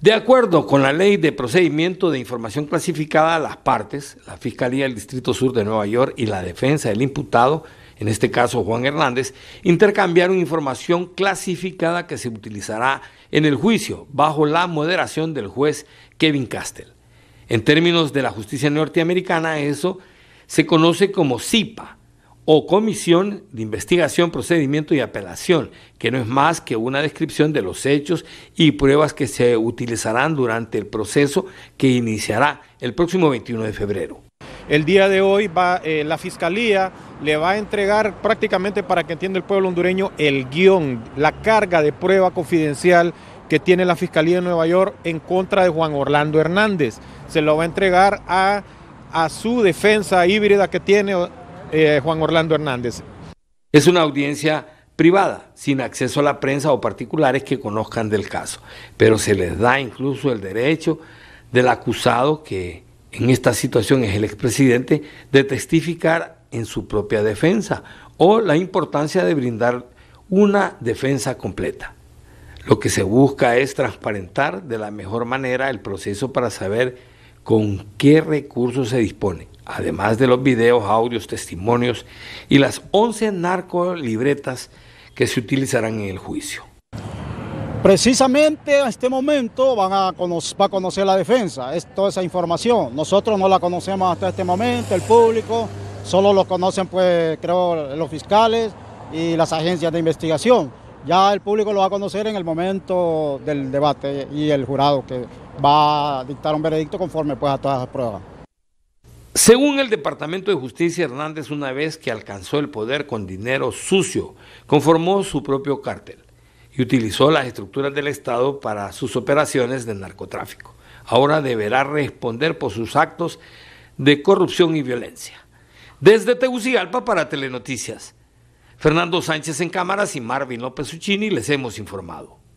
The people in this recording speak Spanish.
De acuerdo con la ley de procedimiento de información clasificada, las partes, la Fiscalía del Distrito Sur de Nueva York y la defensa del imputado, en este caso Juan Hernández, intercambiaron información clasificada que se utilizará en el juicio bajo la moderación del juez Kevin Castell. En términos de la justicia norteamericana, eso se conoce como CIPA, o comisión de investigación, procedimiento y apelación, que no es más que una descripción de los hechos y pruebas que se utilizarán durante el proceso que iniciará el próximo 21 de febrero. El día de hoy va, eh, la Fiscalía le va a entregar prácticamente para que entienda el pueblo hondureño el guión, la carga de prueba confidencial que tiene la Fiscalía de Nueva York en contra de Juan Orlando Hernández. Se lo va a entregar a, a su defensa híbrida que tiene eh, Juan Orlando Hernández. Es una audiencia privada, sin acceso a la prensa o particulares que conozcan del caso, pero se les da incluso el derecho del acusado, que en esta situación es el expresidente, de testificar en su propia defensa o la importancia de brindar una defensa completa. Lo que se busca es transparentar de la mejor manera el proceso para saber con qué recursos se dispone además de los videos, audios, testimonios y las 11 narcolibretas que se utilizarán en el juicio. Precisamente a este momento van a va a conocer la defensa, es toda esa información. Nosotros no la conocemos hasta este momento, el público, solo lo conocen pues creo los fiscales y las agencias de investigación. Ya el público lo va a conocer en el momento del debate y el jurado que va a dictar un veredicto conforme pues a todas las pruebas. Según el Departamento de Justicia, Hernández, una vez que alcanzó el poder con dinero sucio, conformó su propio cártel y utilizó las estructuras del Estado para sus operaciones de narcotráfico. Ahora deberá responder por sus actos de corrupción y violencia. Desde Tegucigalpa para Telenoticias, Fernando Sánchez en cámaras y Marvin López Uchini les hemos informado.